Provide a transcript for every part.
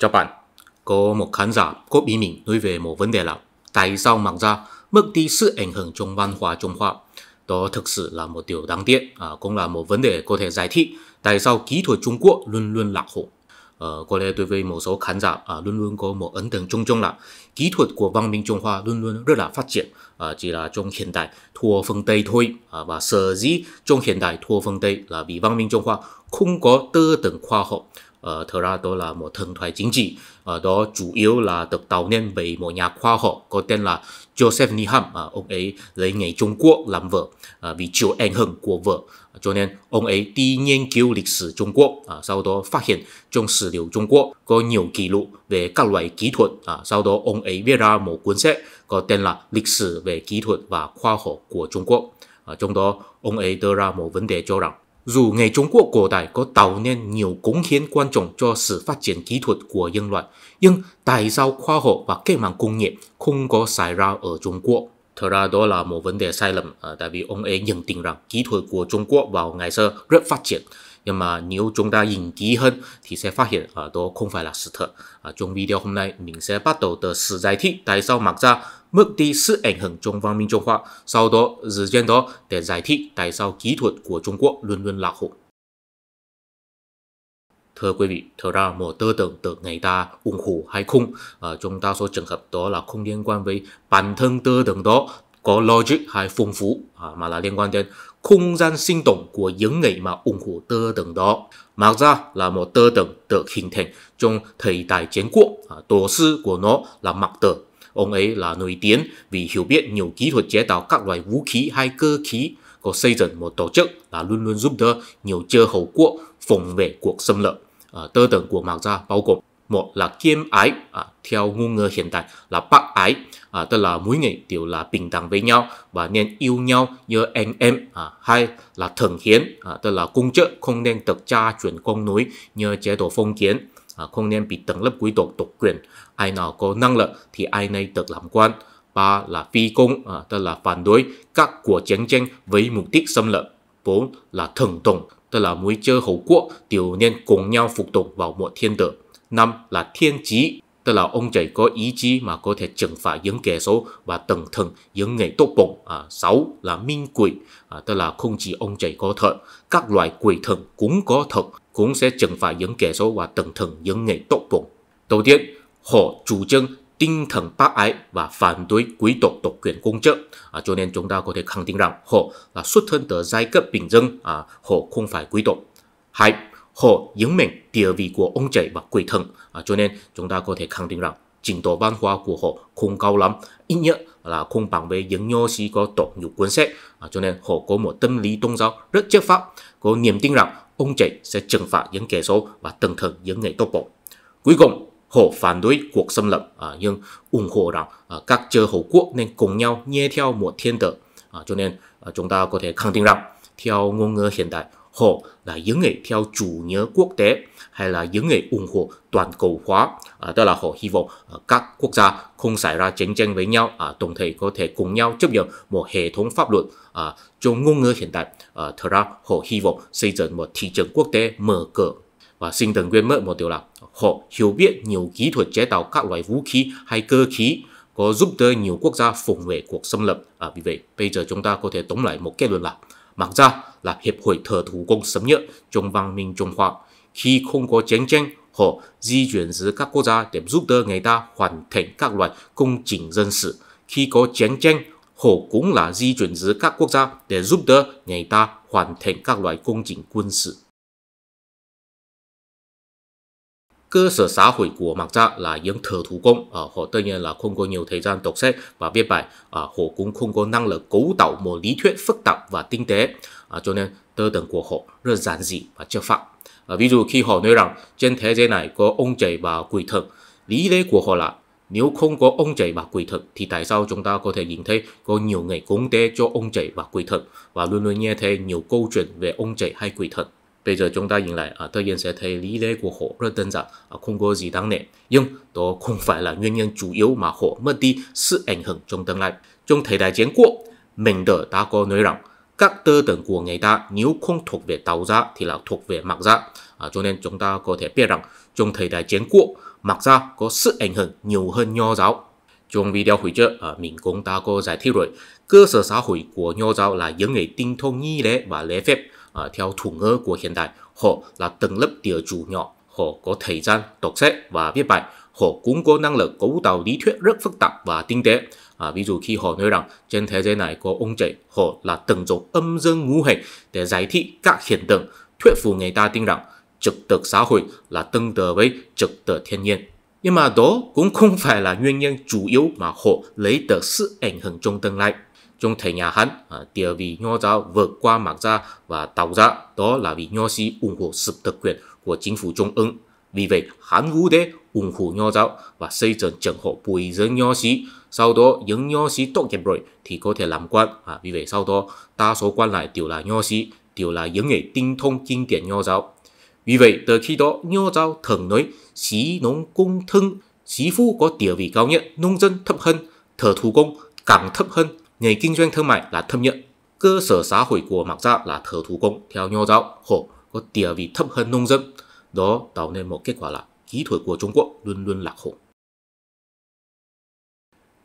cho bạn, có một khán giả có ý mình nói về một vấn đề là tại sao mạng ra mất đi sự ảnh hưởng trong văn hóa Trung Hoa. Đó thực sự là một điều đáng tiếc, à, cũng là một vấn đề có thể giải thích tại sao kỹ thuật Trung Quốc luôn luôn lạc hậu. À, có lẽ đối với một số khán giả à, luôn luôn có một ấn tượng chung chung là kỹ thuật của văn minh Trung Hoa luôn luôn rất là phát triển, à, chỉ là trong hiện đại thua phương Tây thôi. À, và sở dĩ trong hiện đại thua phương Tây là vì văn minh Trung Hoa không có tư tưởng khoa học uh, ờ, Toronto là một thần thoại chính trị uh, đó chủ yếu là được tạo nên bởi một nhà khoa học có tên là Joseph Needham ờ, ông ấy lấy nghề Trung Quốc làm vợ vì chịu ảnh hưởng của vợ cho nên ông ấy đi nghiên cứu lịch sử Trung Quốc, sau đó phát hiện trong sử liệu Trung Quốc có nhiều kỷ lục về các loại kỹ thuật, sau đó ông ấy viết ra một cuốn sách có tên là Lịch sử về kỹ thuật và khoa học của Trung Quốc. trong đó, ông ấy đưa ra một vấn đề cho rằng dù nghề Trung Quốc cổ đại có tạo nên nhiều cống hiến quan trọng cho sự phát triển kỹ thuật của nhân loại, nhưng tại sao khoa học và cách mạng công nghiệp không có xảy ra ở Trung Quốc? Thật ra đó là một vấn đề sai lầm, à, tại vì ông ấy nhận định rằng kỹ thuật của Trung Quốc vào ngày xưa rất phát triển, nhưng mà nếu chúng ta nhìn kỹ ờ, là sự thật. Ở trong video hôm nay mình sẽ bắt đầu từ sự giải thích tại sao mặc ra mất đi sự ảnh hưởng trong văn minh Trung Hoa, sau đó dựa trên đó để giải thích tại sao kỹ thuật của Trung Quốc luôn luôn lạc hậu. Thưa quý vị, thật ra một tư tưởng từ người ta ủng hộ hay không, ở ờ, trong đa số trường hợp đó là không liên quan với bản thân tư tưởng đó có logic hay phong phú à, mà là liên quan đến không gian sinh động của những người mà ủng hộ tơ tầng đó. Mặc ra là một tơ tầng được hình thành trong thời đại chiến quốc, à, tổ sư của nó là Mạc Tử. Ông ấy là nổi tiếng vì hiểu biết nhiều kỹ thuật chế tạo các loại vũ khí hay cơ khí, có xây dựng một tổ chức là luôn luôn giúp đỡ nhiều chơ hầu quốc phòng vệ cuộc xâm lược. À, tư tưởng của Mạc Gia bao gồm một là kiêm ái à, theo ngôn ngữ hiện tại là bác ái à, tức là mỗi người đều là bình đẳng với nhau và nên yêu nhau như anh em à, hai là thần hiến à, tức là công chức không nên tự cha chuyển công núi như chế độ phong kiến à, không nên bị tầng lớp quý tộc độc quyền ai nào có năng lực thì ai nấy được làm quan ba là phi công à, tức là phản đối các cuộc chiến tranh với mục đích xâm lược bốn là thần đồng tức là mỗi chơi hậu quốc đều nên cùng nhau phục tùng vào một thiên đường Năm là thiên chí, tức là ông trời có ý chí mà có thể trừng phạt những kẻ xấu và tầng thần những người tốt bụng. À, sáu là minh quỷ, à, tức là không chỉ ông trời có thật, các loài quỷ thần cũng có thật, cũng sẽ trừng phạt những kẻ xấu và tầng thần những người tốt bụng. Đầu tiên, họ chủ trương tinh thần bác ái và phản đối quý tộc độc quyền công chức. À, cho nên chúng ta có thể khẳng định rằng họ là xuất thân từ giai cấp bình dân, à, họ không phải quý tộc. Hai họ nhấn mạnh địa vị của ông trời và quỷ thần à, cho nên chúng ta có thể khẳng định rằng trình độ văn hóa của họ không cao lắm ít nhất là không bằng với những nho sĩ có đọc nhục cuốn sách à, cho nên họ có một tâm lý tôn giáo rất chất pháp có niềm tin rằng ông trời sẽ trừng phạt những kẻ xấu và tần thần những người tốt bụng cuối cùng họ phản đối cuộc xâm lược à, nhưng ủng hộ rằng à, các chư hầu quốc nên cùng nhau nghe theo một thiên tử à, cho nên à, chúng ta có thể khẳng định rằng theo ngôn ngữ hiện đại hộ là những người theo chủ nghĩa quốc tế hay là những người ủng hộ toàn cầu hóa. À, đó là họ hy vọng à, các quốc gia không xảy ra chiến tranh với nhau, à, đồng thời có thể cùng nhau chấp nhận một hệ thống pháp luật à, trong ngôn ngữ hiện tại, À, thật ra họ hy vọng xây dựng một thị trường quốc tế mở cửa và xin đừng quên mất một điều là họ hiểu biết nhiều kỹ thuật chế tạo các loại vũ khí hay cơ khí có giúp đỡ nhiều quốc gia phòng vệ cuộc xâm lược. À, vì vậy, bây giờ chúng ta có thể tóm lại một kết luận là Mặc ra là Hiệp hội Thợ thủ công sớm nhất trong văn minh Trung Hoa. Khi không có chiến tranh, họ di chuyển giữa các quốc gia để giúp đỡ người ta hoàn thành các loại công trình dân sự. Khi có chiến tranh, họ cũng là di chuyển giữa các quốc gia để giúp đỡ người ta hoàn thành các loại công trình quân sự. cơ sở xã hội của Mạc Gia là những thợ thủ công, à, họ tất nhiên là không có nhiều thời gian đọc sách và viết bài, à, họ cũng không có năng lực cấu tạo một lý thuyết phức tạp và tinh tế, à, cho nên tư tưởng của họ rất giản dị và chấp phạm. À, ví dụ khi họ nói rằng trên thế giới này có ông trời và quỷ thần, lý lẽ của họ là nếu không có ông trời và quỷ thần thì tại sao chúng ta có thể nhìn thấy có nhiều người cúng tế cho ông trời và quỷ thần và luôn luôn nghe thấy nhiều câu chuyện về ông trời hay quỷ thần bây giờ chúng ta nhìn lại à, tất nhiên sẽ thấy lý lẽ của họ rất đơn giản à, không có gì đáng nể nhưng đó không phải là nguyên nhân chủ yếu mà họ mất đi sự ảnh hưởng trong tương lai trong thời đại chiến quốc mình đỡ đã có nói rằng các tư tưởng của người ta nếu không thuộc về tàu gia thì là thuộc về mặc gia à, cho nên chúng ta có thể biết rằng trong thời đại chiến quốc mặc gia có sự ảnh hưởng nhiều hơn nho giáo trong video hồi trước à, mình cũng đã có giải thích rồi cơ sở xã hội của nho giáo là những người tinh thông nghi lễ và lễ phép uh, theo thủ ngữ của hiện đại họ là từng lớp địa chủ nhỏ họ có thời gian đọc sách và viết bài họ cũng có năng lực cấu tạo lý thuyết rất phức tạp và tinh tế à, ví dụ khi họ nói rằng trên thế giới này có ông trời họ là tận dụng âm dương ngũ hành để giải thích các hiện tượng thuyết phục người ta tin rằng trực tự xã hội là tương tự với trực tự thiên nhiên nhưng mà đó cũng không phải là nguyên nhân chủ yếu mà họ lấy được sự ảnh hưởng trong tương lai trong thời nhà Hán à, địa vị nho giáo vượt qua Mạc gia và Tào gia đó là vì nho sĩ ủng hộ sự thực quyền của chính phủ Trung ương vì vậy Hán Vũ Đế ủng hộ nho giáo và xây dựng trường học bồi dưỡng nho sĩ sau đó những nho sĩ tốt nghiệp rồi thì có thể làm quan à, vì vậy sau đó đa số quan lại đều là nho sĩ đều là những người tinh thông kinh điển nho giáo vì vậy từ khi đó nho giáo thường nói sĩ nông công thân, sĩ phu có địa vị cao nhất nông dân thấp hơn thợ thủ công càng thấp hơn nghề kinh doanh thương mại là thâm nhận, cơ sở xã hội của mặc gia là thờ thủ công theo nho giáo khổ có địa vị thấp hơn nông dân. Đó tạo nên một kết quả là kỹ thuật của Trung Quốc luôn luôn lạc hậu.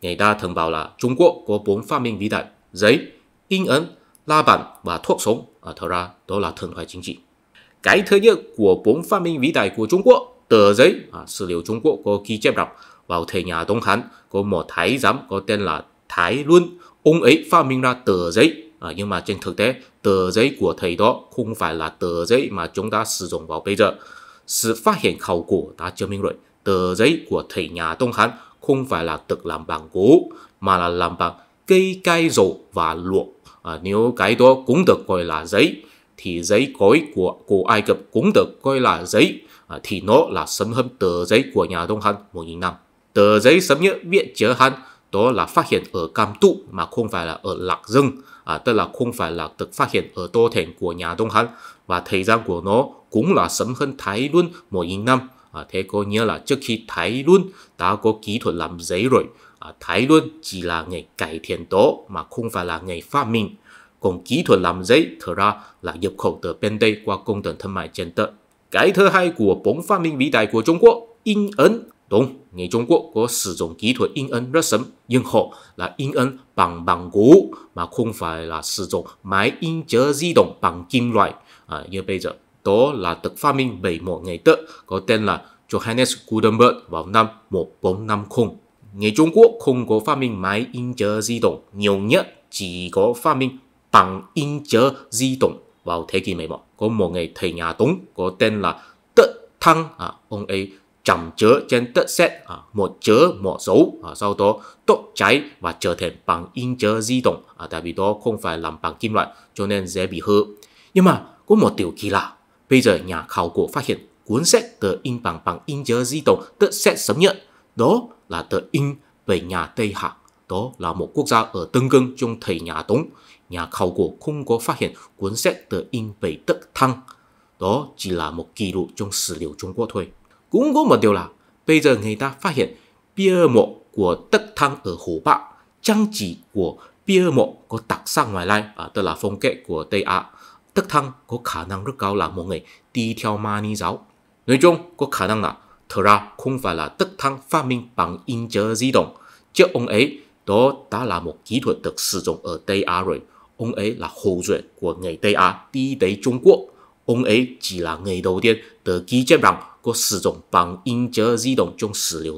Người ta thường bảo là Trung Quốc có bốn phát minh vĩ đại, giấy, in ấn, la bàn và thuốc sống. Ở à, thật ra đó là thần thoại chính trị. Cái thứ nhất của bốn phát minh vĩ đại của Trung Quốc, tờ giấy, à, sử liệu Trung Quốc có ghi chép rằng vào thời nhà Đông Hán có một thái giám có tên là Thái Luân ông ấy phát minh ra tờ giấy à, nhưng mà trên thực tế tờ giấy của thầy đó không phải là tờ giấy mà chúng ta sử dụng vào bây giờ sự phát hiện khảo cổ đã chứng minh rồi tờ giấy của thầy nhà Đông Hán không phải là được làm bằng gỗ mà là làm bằng cây cây rổ và lụa à, nếu cái đó cũng được gọi là giấy thì giấy cối của cổ Ai Cập cũng được coi là giấy à, thì nó là sớm hơn tờ giấy của nhà Đông Hán một nghìn năm tờ giấy sớm nhất viện chứa Hán đó là phát hiện ở Cam Tụ mà không phải là ở Lạc Dương, à, tức là không phải là được phát hiện ở Tô Thành của nhà Đông Hán và thời gian của nó cũng là sớm hơn Thái Luân một nghìn năm. À, thế có nghĩa là trước khi Thái Luân đã có kỹ thuật làm giấy rồi, à, Thái Luân chỉ là ngày cải thiện đó mà không phải là ngày phát minh. Còn kỹ thuật làm giấy thật ra là nhập khẩu từ bên đây qua công tần thương mại trên tận. Cái thứ hai của bốn phát minh vĩ đại của Trung Quốc in ấn đúng người Trung Quốc có sử dụng kỹ thuật in ấn rất sớm nhưng họ là in ấn bằng bằng gỗ mà không phải là sử dụng máy in chữ di động bằng kim loại à, như bây giờ đó là được phát minh bởi một người Đức có tên là Johannes Gutenberg vào năm 1450 người Trung Quốc không có phát minh máy in chữ di động nhiều nhất chỉ có phát minh bằng in chữ di động vào thế kỷ 11 có một người thầy nhà Tống có tên là Tất Thăng à, ông ấy chẳng chứa trên tất xét à, một chứa một dấu à, sau đó đốt cháy và trở thành bằng in chứa di động à, tại vì đó không phải làm bằng kim loại cho nên dễ bị hư nhưng mà có một điều kỳ lạ bây giờ nhà khảo cổ phát hiện cuốn sách tờ in bằng bằng in chứa di động tất xét sớm nhất đó là tờ in về nhà Tây Hạ đó là một quốc gia ở Tân Cương trong thời nhà Tống nhà khảo cổ không có phát hiện cuốn sách tờ in về tất thăng đó chỉ là một kỷ lục trong sử liệu Trung Quốc thôi cũng có một điều là bây giờ người ta phát hiện bia mộ của Tất Thăng ở Hồ Bắc, trang trí của bia mộ có đặt sang ngoài lai, à, tức là phong cách của Tây Á. Tất Thăng có khả năng rất cao là một người đi theo ma ni giáo. Nói chung, có khả năng là thật ra không phải là Tất Thăng phát minh bằng in chớ di động, chứ ông ấy đó đã là một kỹ thuật được sử dụng ở Tây Á rồi. Ông ấy là hậu duệ của người Tây Á đi tới Trung Quốc. Ông ấy chỉ là người đầu tiên được ghi chép rằng có sử dụng bằng in chữ di động trong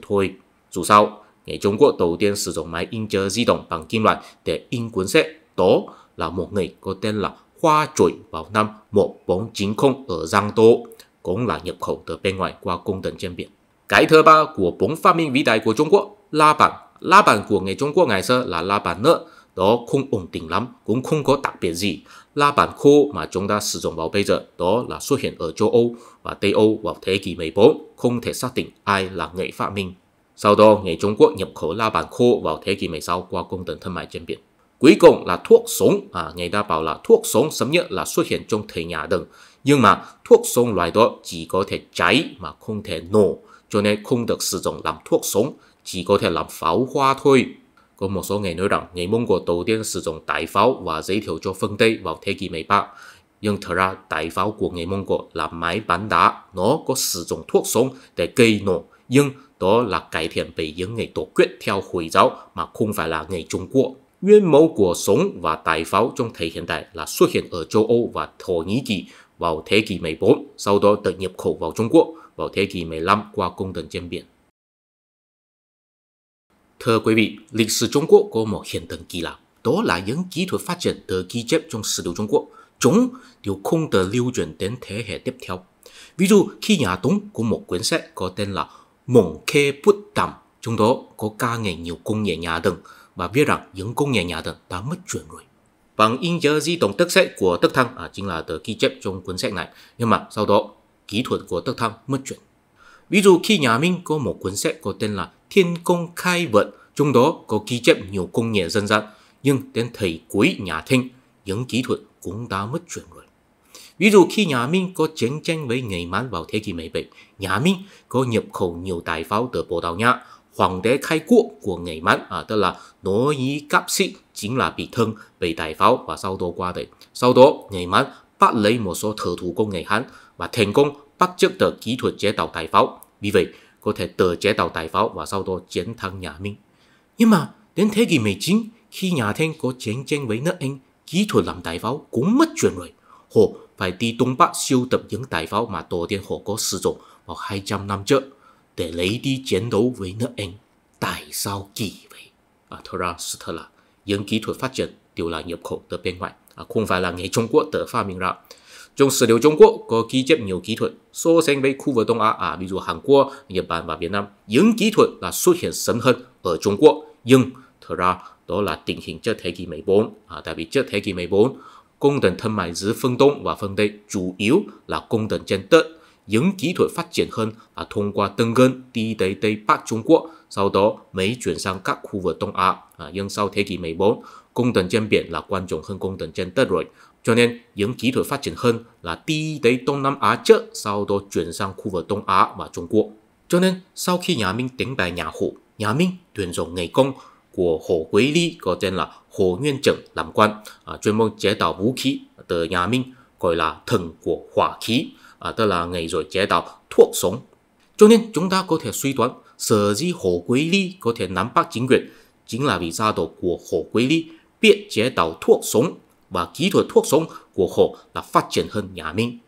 thôi. Dù sao, người Trung Quốc đầu tiên sử dụng máy in chữ di động bằng kim loại để in cuốn sách. Đó là một người có tên là Hoa Chuỗi vào năm 1490 ở Giang Tô, cũng là nhập khẩu từ bên ngoài qua công tần trên biển. Cái thứ ba của bốn phát minh vĩ đại của Trung Quốc là bản. La bản của người Trung Quốc ngày xưa là la bản nữa, đó không ổn định lắm, cũng không có đặc biệt gì. La bản khô mà chúng ta sử dụng vào bây giờ đó là xuất hiện ở châu Âu và Tây Âu vào thế kỷ 14 không thể xác định ai là người phát minh. Sau đó, người Trung Quốc nhập khẩu la bàn khô vào thế kỷ 16 qua công tần thương mại trên biển. Cuối cùng là thuốc sống, à, người ta bảo là thuốc sống sớm nhất là xuất hiện trong thời nhà Đường. Nhưng mà thuốc sống loại đó chỉ có thể cháy mà không thể nổ, cho nên không được sử dụng làm thuốc sống, chỉ có thể làm pháo hoa thôi. Có một số người nói rằng người Mông Cổ đầu tiên sử dụng đại pháo và giới thiệu cho phương Tây vào thế kỷ 13. Nhưng thật ra đại pháo của người Mông Cổ là máy bắn đá, nó có sử dụng thuốc súng để gây nổ, nhưng đó là cải thiện bởi những người tổ quyết theo Hồi giáo mà không phải là người Trung Quốc. Nguyên mẫu của súng và đại pháo trong thời hiện đại là xuất hiện ở châu Âu và Thổ Nhĩ Kỳ vào thế kỷ 14, sau đó được nhập khẩu vào Trung Quốc vào thế kỷ 15 qua công đường trên biển. Thưa quý vị, lịch sử Trung Quốc có một hiện tượng kỳ lạ, đó là những kỹ thuật phát triển từ ghi chép trong sử liệu Trung Quốc chúng đều không được lưu truyền đến thế hệ tiếp theo. Ví dụ khi nhà Tống có một quyển sách có tên là Mộng Khê Bút Tầm, trong đó có ca ngợi nhiều công nghệ nhà đường và biết rằng những công nghệ nhà đường đã mất truyền rồi. Bằng in giờ di tổng tức sách của Đức Thăng à, chính là tờ ghi chép trong cuốn sách này, nhưng mà sau đó kỹ thuật của Đức Thăng mất truyền Ví dụ khi nhà Minh có một cuốn sách có tên là Thiên Công Khai Vận, trong đó có ghi chép nhiều công nghệ dân gian, nhưng đến thời cuối nhà Thanh, những kỹ thuật cũng đã mất chuyện rồi. Ví dụ khi nhà Minh có chiến tranh với người Mãn vào thế kỷ 17, nhà Minh có nhập khẩu nhiều tài pháo từ Bồ Đào Nha. Hoàng đế khai quốc của người Mãn, à, tức là Nối Ý Cáp Sĩ, chính là bị thương bởi tài pháo và sau đó qua đời. Sau đó, người Mãn bắt lấy một số thợ thủ của người Hán và thành công bắt chước được kỹ thuật chế tạo tài pháo. Vì vậy, có thể tự chế tạo tài pháo và sau đó chiến thắng nhà Minh. Nhưng mà đến thế kỷ 19, khi nhà Thanh có chiến tranh với nước Anh, kỹ thuật làm đại pháo cũng mất chuẩn rồi. Họ phải đi Đông Bắc siêu tập những đại pháo mà tổ tiên họ có sử dụng vào 200 năm trước để lấy đi chiến đấu với nước Anh. Tại sao kỳ vậy? À, thật ra sự thật là những kỹ thuật phát triển đều là nhập khẩu từ bên ngoài, à, không phải là người Trung Quốc tự phát minh ra. Trong sử liệu Trung Quốc có ghi chép nhiều kỹ thuật so sánh với khu vực Đông Á, à, ví dụ Hàn Quốc, Nhật Bản và Việt Nam. Những kỹ thuật là xuất hiện sớm hơn ở Trung Quốc, nhưng thật ra đó là tình hình trước thế kỷ 14 à, tại vì trước thế kỷ 14 công trình thương mại giữa phương Đông và phương Tây chủ yếu là công trình trên đất những kỹ thuật phát triển hơn là thông qua tân gân đi tới Tây Bắc Trung Quốc, sau đó mới chuyển sang các khu vực Đông Á. À, nhưng sau thế kỷ 14, công trình trên biển là quan trọng hơn công trình trên đất rồi. Cho nên, những kỹ thuật phát triển hơn là đi tới Đông Nam Á trước, sau đó chuyển sang khu vực Đông Á và Trung Quốc. Cho nên, sau khi nhà Minh đánh bại nhà Hồ, nhà Minh tuyển dụng nghề công của Hồ Quế Ly có tên là Hồ Nguyên Chẩn làm quan, à, chuyên môn chế tạo vũ khí từ nhà Minh gọi là thần của hỏa khí, à, tức là ngày rồi chế tạo thuốc súng. Cho nên chúng ta có thể suy đoán sở dĩ Hồ Quế Ly có thể nắm bắt chính quyền chính là vì gia tộc của Hồ Quế Ly biết chế tạo thuốc súng và kỹ thuật thuốc súng của Hồ là phát triển hơn nhà Minh.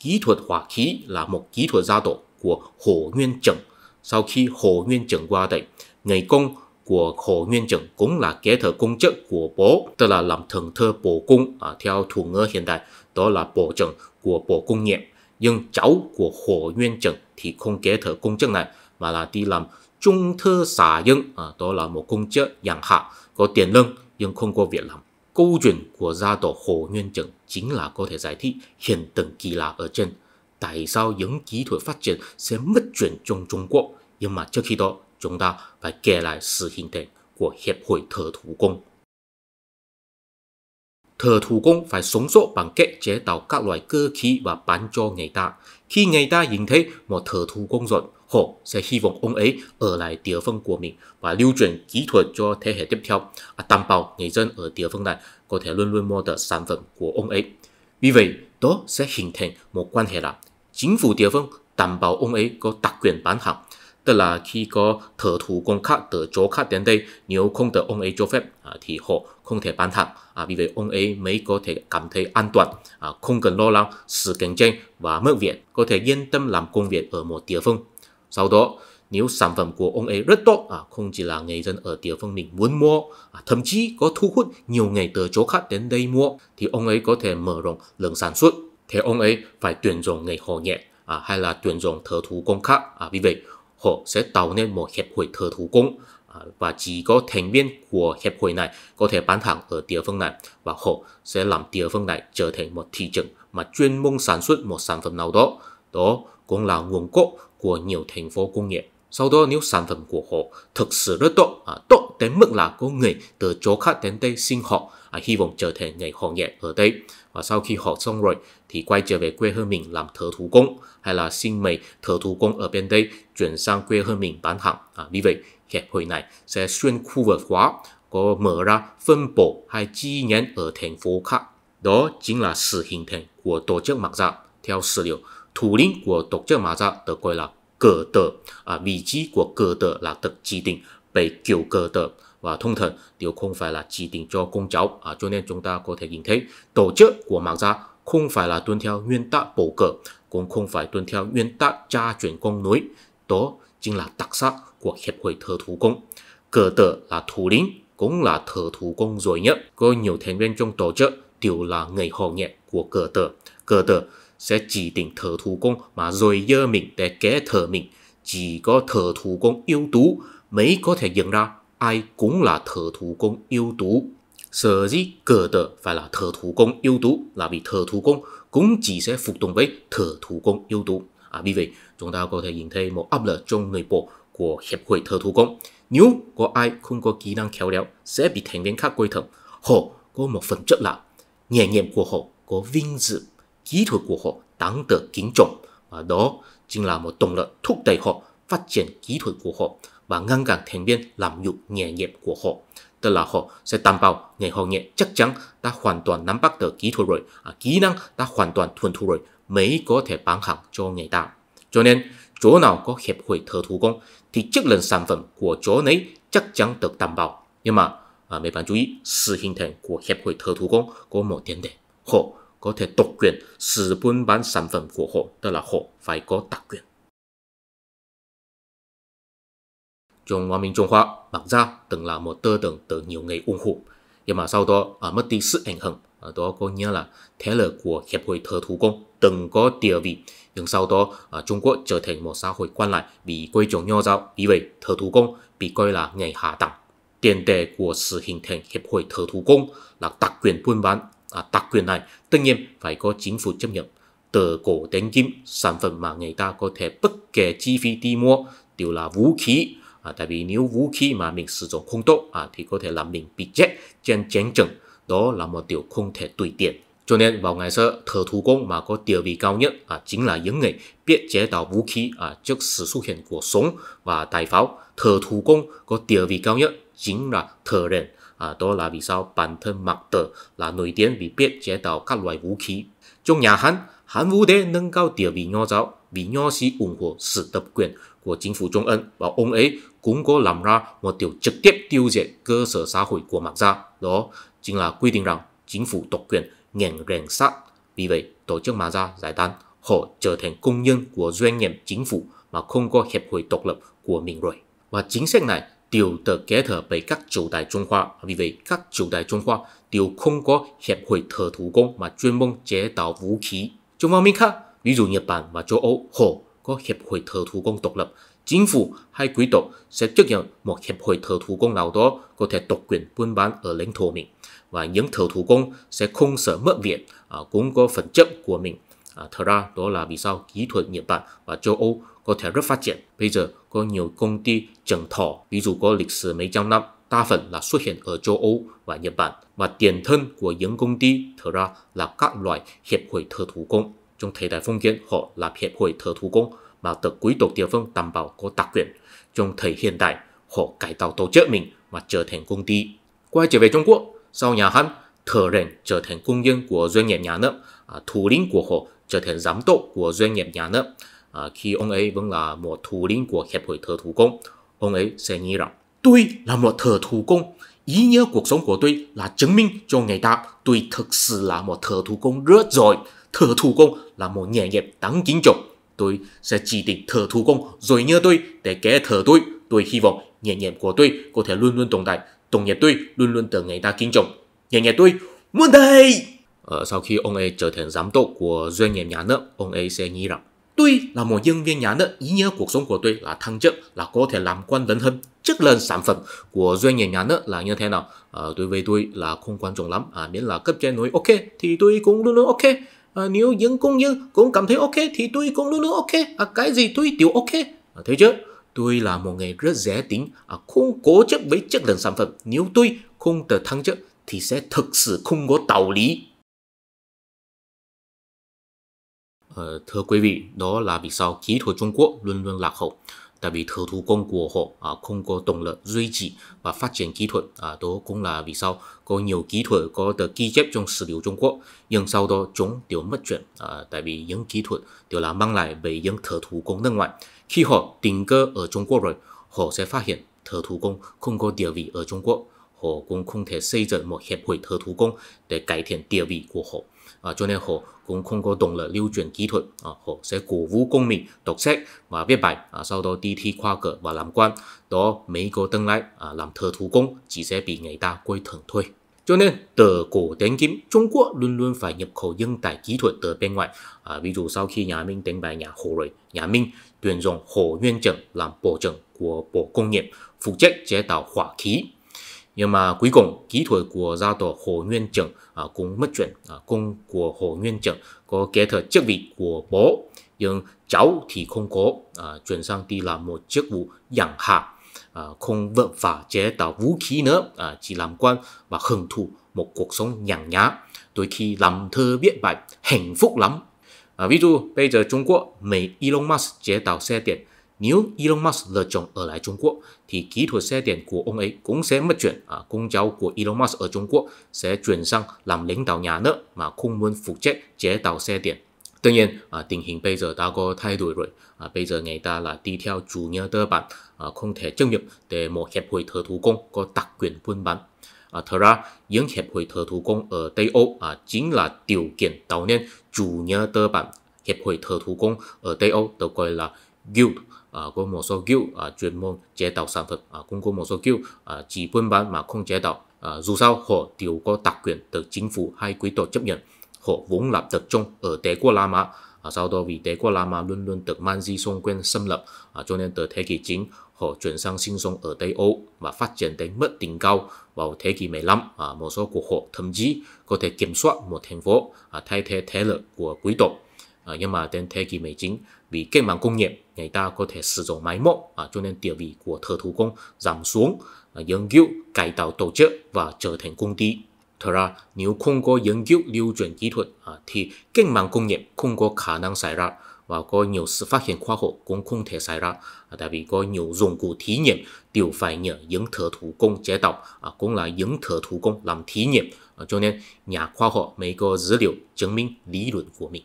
Kỹ thuật hỏa khí là một kỹ thuật gia tộc của Hồ Nguyên Chẩn. Sau khi Hồ Nguyên Chẩn qua đời, ngày công của hồ Nguyên Trừng cũng là kế thừa công chức của bố, tức là làm thần thơ bổ cung à, theo thủ ngữ hiện đại, đó là bổ trưởng của bổ cung nghiệp. Nhưng cháu của hồ Nguyên Trừng thì không kế thừa công chức này mà là đi làm trung thư xả dân, à, đó là một công chức dạng hạ, có tiền lương nhưng không có việc làm. Câu chuyện của gia tộc hồ Nguyên Trừng chính là có thể giải thích hiện tượng kỳ lạ ở trên. Tại sao những kỹ thuật phát triển sẽ mất chuyển trong Trung Quốc? Nhưng mà trước khi đó, chúng ta phải kể lại sự hình thành của Hiệp hội Thợ Thủ Công. Thợ thủ công phải sống sót bằng cách chế tạo các loại cơ khí và bán cho người ta. Khi người ta nhìn thấy một thợ thủ công rồi, họ sẽ hy vọng ông ấy ở lại địa phương của mình và lưu truyền kỹ thuật cho thế hệ tiếp theo, đảm bảo người dân ở địa phương này có thể luôn luôn mua được sản phẩm của ông ấy. Vì vậy, đó sẽ hình thành một quan hệ là chính phủ địa phương đảm bảo ông ấy có đặc quyền bán hàng tức là khi có thợ thủ công khác từ chỗ khác đến đây nếu không được ông ấy cho phép à, thì họ không thể bán hàng à, vì vậy ông ấy mới có thể cảm thấy an toàn à, không cần lo lắng sự cạnh tranh và mất việc có thể yên tâm làm công việc ở một địa phương sau đó nếu sản phẩm của ông ấy rất tốt à, không chỉ là người dân ở địa phương mình muốn mua à, thậm chí có thu hút nhiều người từ chỗ khác đến đây mua thì ông ấy có thể mở rộng lượng sản xuất thế ông ấy phải tuyển dụng người họ nhẹ à, hay là tuyển dụng thợ thủ công khác à, vì vậy họ sẽ tạo nên một hiệp hội thờ thủ công à, và chỉ có thành viên của hiệp hội này có thể bán hàng ở địa phương này và họ sẽ làm địa phương này trở thành một thị trường mà chuyên môn sản xuất một sản phẩm nào đó. Đó cũng là nguồn gốc của nhiều thành phố công nghiệp. Sau đó nếu sản phẩm của họ thực sự rất tốt, à, tốt đến mức là có người từ chỗ khác đến đây sinh họ, à, hy vọng trở thành ngành họ nhẹ ở đây và sau khi học xong rồi thì quay trở về quê hương mình làm thợ thủ công hay là xin mấy thợ thủ công ở bên đây chuyển sang quê hương mình bán hàng à, vì vậy hiệp hội này sẽ xuyên khu vực hóa có mở ra phân bổ hay chi nhánh ở thành phố khác đó chính là sự hình thành của tổ chức mặc dạ theo sử liệu thủ lĩnh của tổ chức mặc dạ được gọi là cờ tờ à, vị trí của cờ tờ là được chỉ định bởi kiểu cờ tờ và thông thần đều không phải là chỉ định cho công cháu à, cho nên chúng ta có thể nhìn thấy tổ chức của mạng gia không phải là tuân theo nguyên tắc bổ cờ, cũng không phải tuân theo nguyên tắc tra chuyển công nối đó chính là đặc sắc của hiệp hội thờ thủ công cờ tờ là thủ lĩnh cũng là thờ thủ công rồi nhé. có nhiều thành viên trong tổ chức đều là người họ nghiệp của cờ tờ cờ tờ sẽ chỉ định thờ thủ công mà rồi dơ mình để kế thờ mình chỉ có thờ thủ công yếu tú mới có thể dựng ra ai cũng là thợ thủ công yếu tú. Sở dĩ cờ tờ phải là thợ thủ công yếu tú là vì thợ thủ công cũng chỉ sẽ phục tùng với thợ thủ công yếu tú. À, vì vậy, chúng ta có thể nhìn thấy một áp lực trong nội bộ của Hiệp hội thợ thủ công. Nếu có ai không có kỹ năng khéo léo sẽ bị thành viên khác coi thường. Họ có một phần chất là nghề nghiệp của họ có vinh dự, kỹ thuật của họ đáng được kính trọng và đó chính là một động lực thúc đẩy họ phát triển kỹ thuật của họ và ngăn cản thành viên làm nhục nghề nghiệp của họ. Tức là họ sẽ đảm bảo nghề họ nghệ chắc chắn đã hoàn toàn nắm bắt được kỹ thuật rồi, à, kỹ năng đã hoàn toàn thuần thục rồi mới có thể bán hàng cho người ta. Cho nên, chỗ nào có hiệp hội thợ thủ công thì chất lượng sản phẩm của chỗ nấy chắc chắn được đảm bảo. Nhưng mà à, mấy bạn chú ý, sự hình thành của hiệp hội thợ thủ công có một tiền đề họ có thể độc quyền sử buôn bán sản phẩm của họ, tức là họ phải có đặc quyền. trong Hoa Minh Trung Hoa mặc ra từng là một tư tưởng từ nhiều người ủng hộ, nhưng mà sau đó à, mất đi sự ảnh hưởng, à, đó có nghĩa là thế lực của Hiệp hội thờ Thủ Công từng có địa vị, nhưng sau đó à, Trung Quốc trở thành một xã hội quan lại vì quy chuẩn nho giáo, vì vậy thờ Thủ Công bị coi là ngày hạ đẳng. Tiền đề của sự hình thành Hiệp hội thờ Thủ Công là đặc quyền buôn bán, à, đặc quyền này tất nhiên phải có chính phủ chấp nhận. Từ cổ đến kim, sản phẩm mà người ta có thể bất kể chi phí đi mua đều là vũ khí à, tại vì nếu vũ khí mà mình sử dụng không tốt à, thì có thể làm mình bị chết trên chiến trường đó là một điều không thể tùy tiện cho nên vào ngày xưa thợ thủ công mà có địa vị cao nhất à, chính là những người biết chế tạo vũ khí à, trước sự xuất hiện của súng và tài pháo thợ thủ công có địa vị cao nhất chính là thợ rèn à, đó là vì sao bản thân mặc Tử là nổi tiếng vì biết chế tạo các loại vũ khí. Trong nhà Hán, Hán Vũ Đế nâng cao địa vị nho giáo vì nho sĩ ủng hộ sự tập quyền của chính phủ Trung Ân và ông ấy cũng có làm ra một điều trực tiếp tiêu diệt cơ sở xã hội của Mạc Gia. Đó chính là quy định rằng chính phủ độc quyền nghiền rèn sát. Vì vậy, tổ chức Mạc Gia giải tán, họ trở thành công nhân của doanh nghiệp chính phủ mà không có hiệp hội độc lập của mình rồi. Và chính sách này đều được kế thừa bởi các triều đại Trung Hoa. Vì vậy, các triều đại Trung Hoa đều không có hiệp hội thờ thủ công mà chuyên môn chế tạo vũ khí. trong khác ví dụ Nhật Bản và châu Âu, họ có hiệp hội thợ thủ công độc lập, chính phủ hay quý tộc sẽ chấp nhận một hiệp hội thợ thủ công nào đó có thể độc quyền buôn bán ở lãnh thổ mình và những thợ thủ công sẽ không sợ mất việc à, cũng có phần chấp của mình. À, thật ra đó là vì sao kỹ thuật Nhật Bản và châu Âu có thể rất phát triển. Bây giờ có nhiều công ty trần thỏ, ví dụ có lịch sử mấy trăm năm, đa phần là xuất hiện ở châu Âu và Nhật Bản. Và tiền thân của những công ty thật ra là các loại hiệp hội thợ thủ công trong thời đại phong kiến họ là hiệp hội thợ thủ công mà tờ quý tộc địa phương đảm bảo có đặc quyền. Trong thời hiện đại, họ cải tạo tổ chức mình mà trở thành công ty. Quay trở về Trung Quốc, sau nhà Hán, thợ rèn trở thành công nhân của doanh nghiệp nhà nước, à, thủ lĩnh của họ trở thành giám đốc của doanh nghiệp nhà nước. À, khi ông ấy vẫn là một thủ lĩnh của hiệp hội thợ thủ công, ông ấy sẽ nghĩ rằng tôi là một thợ thủ công, ý nghĩa cuộc sống của tôi là chứng minh cho người ta tôi thực sự là một thợ thủ công rất giỏi, thợ thủ công là một nghề nghiệp đáng kính trọng. Tôi sẽ chỉ định thợ thủ công rồi nhờ tôi để kế thợ tôi. Tôi hy vọng nghề nghiệp của tôi có thể luôn luôn tồn tại. Đồng nghiệp tôi luôn luôn được người ta kính trọng. Nghề nghiệp tôi muốn đây. Ờ, sau khi ông ấy trở thành giám đốc của doanh nghiệp nhà nước, ông ấy sẽ nghĩ rằng Tôi là một nhân viên nhà nước, ý nghĩa cuộc sống của tôi là thăng chức, là có thể làm quan lớn hơn. Chất lượng sản phẩm của doanh nghiệp nhà nước là như thế nào? À, đối với tôi là không quan trọng lắm, à, miễn là cấp trên nói ok thì tôi cũng luôn luôn ok à, nếu những công nhân cũng cảm thấy ok thì tôi cũng luôn luôn ok à, cái gì tôi đều ok à, thấy chưa tôi là một người rất dễ tính à, không cố chấp với chất lượng sản phẩm nếu tôi không tự thắng chứ thì sẽ thực sự không có đạo lý à, thưa quý vị đó là vì sao kỹ thuật Trung Quốc luôn luôn lạc hậu tại vì thợ thủ công của họ à, không có tổng lực duy trì và phát triển kỹ thuật à, đó cũng là vì sao có nhiều kỹ thuật có được ghi chép trong sử liệu Trung Quốc nhưng sau đó chúng đều mất chuẩn à, tại vì những kỹ thuật đều là mang lại bởi những thợ thủ công nước ngoài khi họ tình cơ ở Trung Quốc rồi họ sẽ phát hiện thợ thủ công không có địa vị ở Trung Quốc họ cũng không thể xây dựng một hiệp hội thợ thủ công để cải thiện địa vị của họ và cho nên họ cũng không có 懂了 lưu truyền kỹ thuật họ sẽ cổ vũ công mình đọc sách và viết bài sau đó đi thi khoa cử và làm quan đó mấy có tương lai làm thợ thủ công chỉ sẽ bị người ta quay thường thôi cho nên từ cổ đến kim Trung Quốc luôn luôn phải nhập khẩu nhân tài kỹ thuật từ bên ngoài ví dụ sau khi nhà Minh đánh bại nhà Hồ rồi nhà Minh tuyển dụng Hồ Nguyên Trần làm bộ trưởng của bộ công nghiệp phụ trách chế tạo hỏa khí nhưng mà cuối cùng kỹ thuật của gia tổ Hồ Nguyên Trưởng à, cũng mất chuẩn à, công của Hồ Nguyên Trưởng có kế thừa chức vị của bố nhưng cháu thì không có à, chuyển sang đi làm một chức vụ vụ 养 hạ à, không vấp vả chế tạo vũ khí nữa à, chỉ làm quan và hưởng thụ một cuộc sống nhàn nhã đôi khi làm thơ viết bài hạnh phúc lắm à, ví dụ bây giờ Trung Quốc mấy Elon Musk chế tạo xe điện nếu Elon Musk giờ chồng ở lại Trung Quốc thì kỹ thuật xe điện của ông ấy cũng sẽ mất chuyển à, con cháu của Elon Musk ở Trung Quốc sẽ chuyển sang làm lãnh đạo nhà nước mà không muốn phụ trách chế tạo xe điện Tuy nhiên, à, tình hình bây giờ đã có thay đổi rồi. À, bây giờ người ta là đi theo chủ nghĩa tư bản, à, không thể chấp nhận để một hiệp hội thờ thủ công có đặc quyền buôn bán. À, thật ra, những hiệp hội thờ thủ công ở Tây Âu à, chính là điều kiện tạo nên chủ nghĩa tư bản. Hiệp hội thờ thủ công ở Tây Âu được gọi là Guild Ờ, có một số kiểu ờ, chuyên môn chế tạo sản phẩm ờ, cũng có một số kiểu chỉ buôn bán mà không chế tạo dù sao họ đều có đặc quyền từ chính phủ hay quý tộc chấp nhận họ vốn là tập trung ở đế quốc La Mã sau đó vì đế quốc La Mã luôn luôn được Manzi xung quanh xâm lập cho nên từ thế kỷ chính họ chuyển sang sinh sống ở Tây Âu và phát triển đến mức đỉnh cao vào thế kỷ 15 à, một số của họ thậm chí có thể kiểm soát một thành phố à, thay thế thế lực của quý tộc à, nhưng mà đến thế kỷ 19 vì cách mạng công nghiệp người ta có thể sử dụng máy móc à, cho nên địa vị của thợ thủ công giảm xuống à, nghiên cứu cải tạo tổ chức và trở thành công ty Thật ra, nếu không có nghiên cứu lưu chuẩn kỹ thuật à, thì cách mạng công nghiệp không có khả năng xảy ra và có nhiều sự phát hiện khoa học cũng không thể xảy ra à, tại vì có nhiều dụng cụ thí nghiệm đều phải nhờ những thợ thủ công chế tạo à, cũng là những thợ thủ công làm thí nghiệm à, cho nên nhà khoa học mới có dữ liệu chứng minh lý luận của mình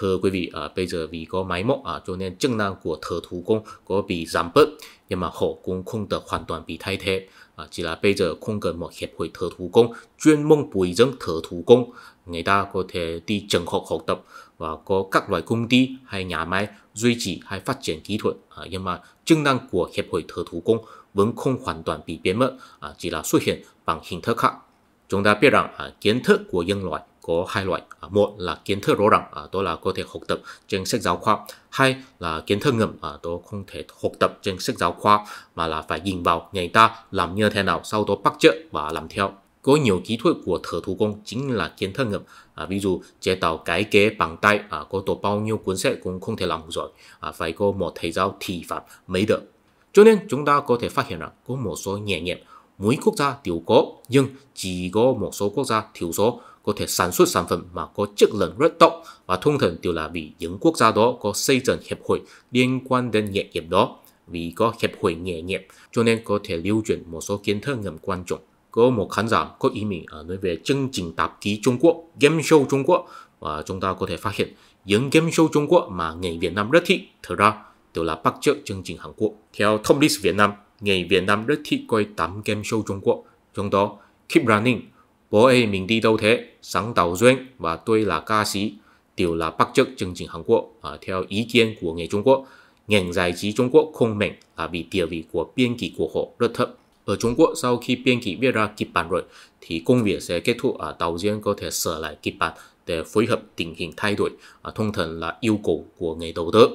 Thưa quý vị, à, bây giờ vì có máy móc à, cho nên chức năng của thợ thủ công có bị giảm bớt, nhưng mà họ cũng không được hoàn toàn bị thay thế. À, chỉ là bây giờ không cần một hiệp hội thợ thủ công chuyên môn bồi dưỡng thợ thủ công, người ta có thể đi trường học học tập và có các loại công ty hay nhà máy duy trì hay phát triển kỹ thuật. À, nhưng mà chức năng của hiệp hội thợ thủ công vẫn không hoàn toàn bị biến mất, à, chỉ là xuất hiện bằng hình thức khác. Chúng ta biết rằng à, kiến thức của nhân loại có hai loại à, một là kiến thức rõ ràng à, tôi là có thể học tập trên sách giáo khoa hai là kiến thức ngầm à, tôi không thể học tập trên sách giáo khoa mà là phải nhìn vào người ta làm như thế nào sau đó bắt chước và làm theo có nhiều kỹ thuật của thợ thủ công chính là kiến thức ngầm à, ví dụ chế tạo cái kế bằng tay à, có tổ bao nhiêu cuốn sách cũng không thể làm giỏi à, phải có một thầy giáo thì phạm mới được cho nên chúng ta có thể phát hiện là có một số nhẹ nhẹ mỗi quốc gia đều có nhưng chỉ có một số quốc gia thiểu số có thể sản xuất sản phẩm mà có chức năng rất tốt và thông thường đều là vì những quốc gia đó có xây dựng hiệp hội liên quan đến nghề nghiệp đó. Vì có hiệp hội nghề nghiệp cho nên có thể lưu truyền một số kiến thức ngầm quan trọng. Có một khán giả có ý mình ở nói về chương trình tạp ký Trung Quốc, game show Trung Quốc và chúng ta có thể phát hiện những game show Trung Quốc mà người Việt Nam rất thích thực ra đều là bắt chước chương trình Hàn Quốc. Theo Top List Việt Nam, người Việt Nam rất thích coi 8 game show Trung Quốc, trong đó Keep Running Bố ơi mình đi đâu thế? Sáng tạo duyên và tôi là ca sĩ đều là bắt chước chương trình Hàn Quốc à, theo ý kiến của người Trung Quốc. Ngành giải trí Trung Quốc không mạnh là vì địa vị của biên kịch của họ rất thấp. Ở Trung Quốc sau khi biên kịch viết ra kịch bản rồi thì công việc sẽ kết thúc ở à, đạo diễn có thể sửa lại kịch bản để phối hợp tình hình thay đổi à, thông thường là yêu cầu của người đầu tư.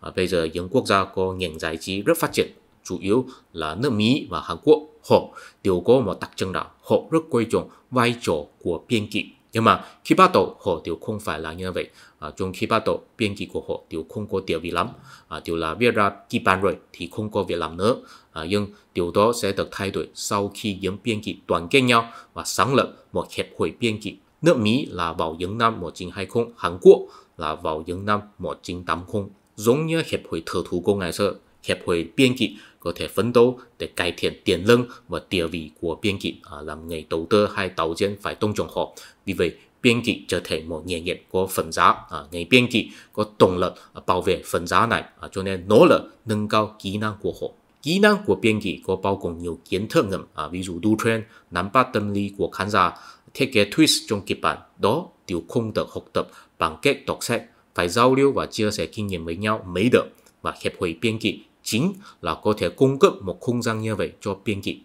À, bây giờ những quốc gia có ngành giải trí rất phát triển chủ yếu là nước Mỹ và Hàn Quốc, họ đều có một đặc trưng là họ rất coi trọng vai trò của biên kịch. Nhưng mà khi bắt đầu họ đều không phải là như vậy. À, trong khi bắt đầu biên kịch của họ đều không có địa vị lắm. À, đều là viết ra kịch bản rồi thì không có việc làm nữa. À, nhưng điều đó sẽ được thay đổi sau khi những biên kịch toàn kết nhau và sáng lập một hiệp hội biên kịch. Nước Mỹ là vào những năm 1920, Hàn Quốc là vào những năm 1980. Giống như hiệp hội thờ thủ công ngày xưa, hiệp hội biên kịch có thể phấn đấu để cải thiện tiền lương và địa vị của biên kịch à, làm nghề đầu tư hay đạo diễn phải tôn trọng họ. Vì vậy, biên kịch trở thành một nghề nghiệp có phần giá à, nghề biên kịch có động lực à, bảo vệ phần giá này à, cho nên nỗ lực nâng cao kỹ năng của họ kỹ năng của biên kịch có bao gồm nhiều kiến thức ngầm à, ví dụ đu trend nắm bắt tâm lý của khán giả thiết kế twist trong kịch bản đó đều không được học tập bằng cách đọc sách phải giao lưu và chia sẻ kinh nghiệm với nhau mới được và hiệp hội biên kịch chính là có thể cung cấp một không gian như vậy cho biên kịch.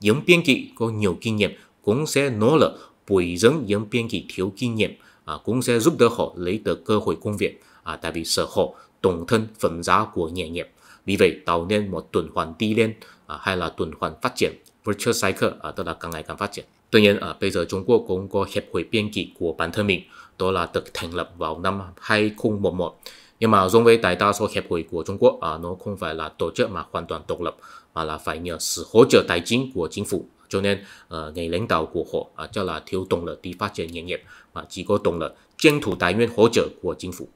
Những biên kịch có nhiều kinh nghiệm cũng sẽ nỗ lực bồi dưỡng những biên kịch thiếu kinh nghiệm à, cũng sẽ giúp đỡ họ lấy được cơ hội công việc à, tại vì sợ họ tổn thân phẩm giá của nghề nghiệp. Vì vậy tạo nên một tuần hoàn đi lên à, hay là tuần hoàn phát triển Virtual cycle à, tức là càng ngày càng phát triển. Tuy nhiên à, bây giờ Trung Quốc cũng có hiệp hội biên kịch của bản thân mình đó là được thành lập vào năm 2011因嘛认为大多数协会中国啊，那空白啦，独立嘛，判断独立，嘛啦，反映是何者大金国政府，就连呃，外领导国货啊，叫啦，调动了地发展营业，啊，几个动了，净土大院何者国政府。